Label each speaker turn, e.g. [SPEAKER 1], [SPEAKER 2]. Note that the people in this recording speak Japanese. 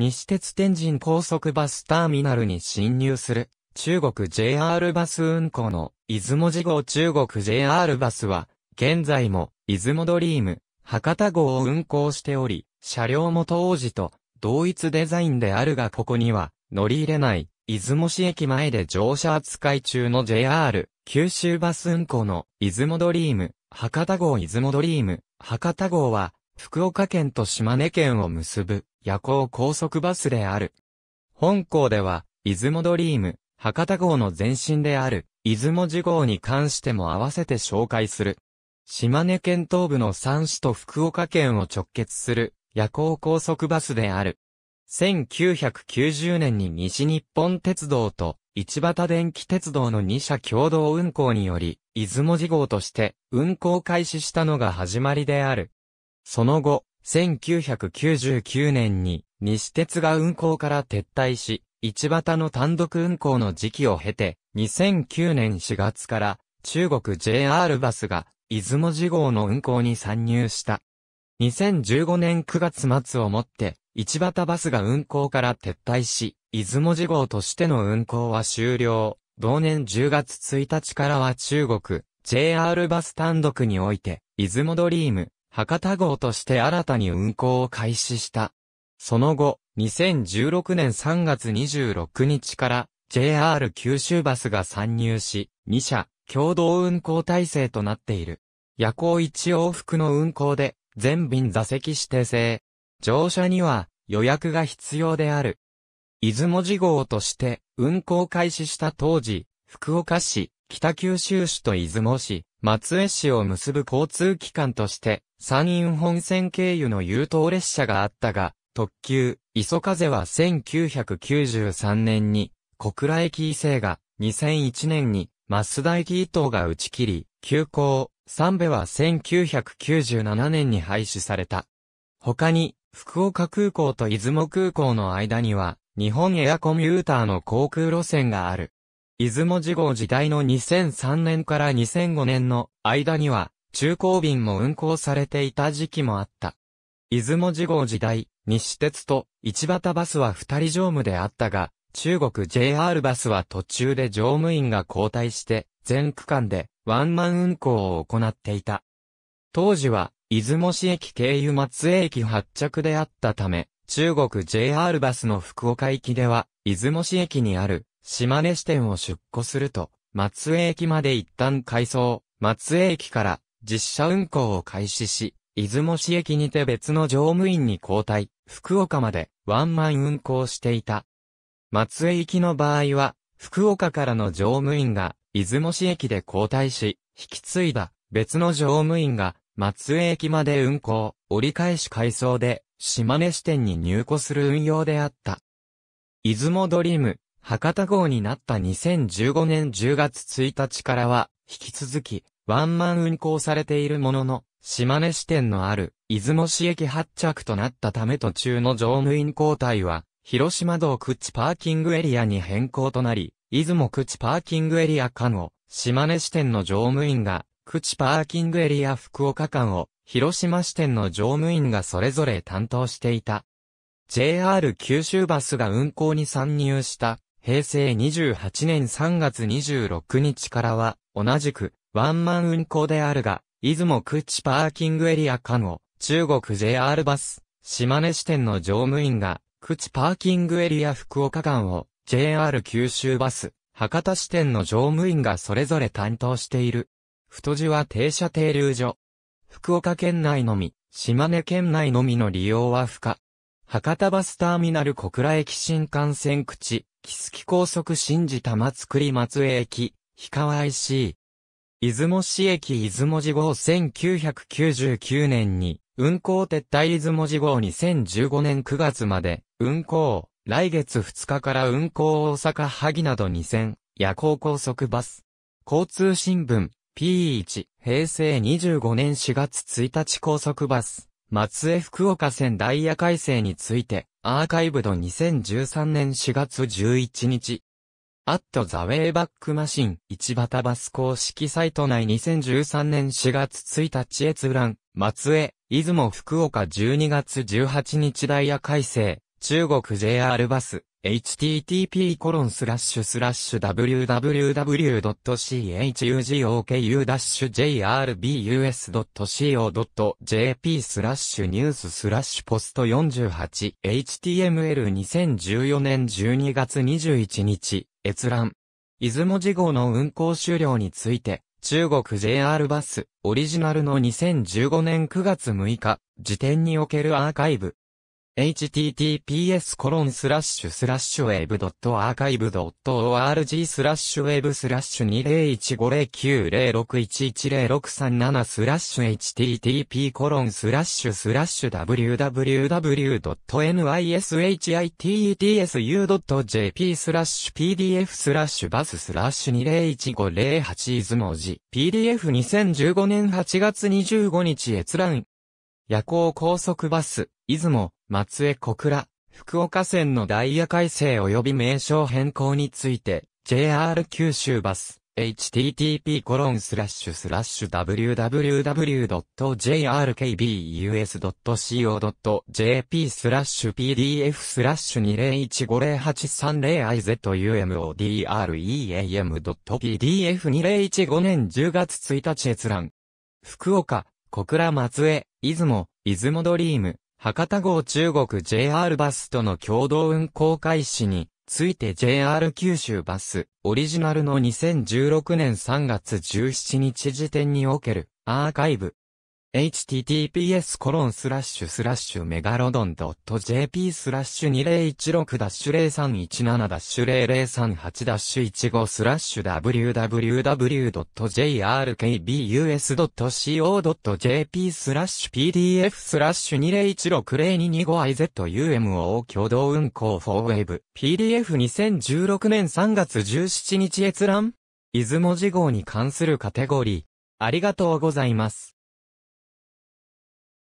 [SPEAKER 1] 西鉄天神高速バスターミナルに侵入する、中国 JR バス運行の、出雲事号中国 JR バスは、現在も、出雲ドリーム、博多号を運行しており、車両も当時と、同一デザインであるがここには、乗り入れない、出雲市駅前で乗車扱い中の JR、九州バス運行の、出雲ドリーム、博多号出雲ドリーム、博多号は、福岡県と島根県を結ぶ夜行高速バスである。本校では、出雲ドリーム、博多号の前身である、出雲地号に関しても合わせて紹介する。島根県東部の三市と福岡県を直結する夜行高速バスである。1990年に西日本鉄道と市畑電気鉄道の2社共同運行により、出雲事号として運行開始したのが始まりである。その後、1999年に西鉄が運行から撤退し、一畑の単独運行の時期を経て、2009年4月から中国 JR バスが出雲次号の運行に参入した。2015年9月末をもって、一畑バスが運行から撤退し、出雲次号としての運行は終了。同年10月1日からは中国 JR バス単独において、出雲ドリーム、博多号として新たに運行を開始した。その後、2016年3月26日から JR 九州バスが参入し、2社共同運行体制となっている。夜行1往復の運行で全便座席指定制。乗車には予約が必要である。出雲事号として運行開始した当時、福岡市、北九州市と出雲市、松江市を結ぶ交通機関として、山陰本線経由の優等列車があったが、特急、磯風は1993年に、小倉駅伊勢が、2001年に、増田駅伊東が打ち切り、急行、三部は1997年に廃止された。他に、福岡空港と出雲空港の間には、日本エアコミューターの航空路線がある。出雲事号時代の2003年から2005年の間には、中高便も運行されていた時期もあった。出雲事号時代、西鉄と市畑バスは二人乗務であったが、中国 JR バスは途中で乗務員が交代して、全区間でワンマン運行を行っていた。当時は、出雲市駅経由松江駅発着であったため、中国 JR バスの福岡行きでは、出雲市駅にある島根支店を出庫すると、松江駅まで一旦改装、松江駅から実車運行を開始し、出雲市駅にて別の乗務員に交代、福岡までワンマン運行していた。松江行きの場合は、福岡からの乗務員が出雲市駅で交代し、引き継いだ別の乗務員が松江駅まで運行、折り返し改装で島根支店に入庫する運用であった。出雲ドリーム、博多号になった2015年10月1日からは、引き続き、ワンマン運行されているものの、島根支店のある、出雲市駅発着となったため途中の乗務員交代は、広島道口パーキングエリアに変更となり、出雲口パーキングエリア間を、島根支店の乗務員が、口パーキングエリア福岡間を、広島支店の乗務員がそれぞれ担当していた。JR 九州バスが運行に参入した平成28年3月26日からは、同じく、ワンマン運行であるが、出雲口パーキングエリア間を、中国 JR バス、島根支店の乗務員が、口パーキングエリア福岡間を、JR 九州バス、博多支店の乗務員がそれぞれ担当している。太字は停車停留所。福岡県内のみ、島根県内のみの利用は不可。博多バスターミナル小倉駅新幹線口、木月高速新地玉造松江駅、氷川 IC。出雲市駅出雲寺号1999年に、運行撤退出雲寺号2015年9月まで、運行、来月2日から運行大阪萩など2線、夜行高速バス。交通新聞、P1、平成25年4月1日高速バス。松江福岡線ダイヤ改正について、アーカイブド2013年4月11日。アットザウェイバックマシン、市畑バス公式サイト内2013年4月1日閲覧、松江、出雲福岡12月18日ダイヤ改正、中国 JR バス、http://www.chugoku-jrbus.co.jp スラッシュニューススラッシュポスト 48html2014 年12月21日閲覧出雲事号の運行終了について中国 JR バスオリジナルの2015年9月6日時点におけるアーカイブ https コロンスラッシュスラッシュウェブドットアーカイブドット org スラッシュウェブスラッシュ2015090611067スラッシュ http コロンスラッシュスラッシュ w w w n i s h i t e t s u j p スラッシュ pdf スラッシュバススラッシュ2015008図文字 PDF2015 年8月25日閲覧夜行高速バス、出雲、松江小倉、福岡線のダイヤ改正及び名称変更について、JR 九州バス、http://www.jrkbus.co.jp スラッシュ pdf スラッシュ 20150830izumodream.pdf2015 年10月1日閲覧。福岡、小倉松江、出雲、出雲ドリーム、博多号中国 JR バスとの共同運行開始に、ついて JR 九州バス、オリジナルの2016年3月17日時点における、アーカイブ、https コロンスラッシュスラッシュメガロドン .jp スラッシュ2016ダッシュ0317ダッシュ0038ダッシュ15スラッシュ www.jrkbus.co.jp スラッシュ pdf スラッシュ20160225 izumo 共同運行フォーウェブ PDF2016 年3月17日閲覧出雲事号に関するカテゴリーありがとうございます。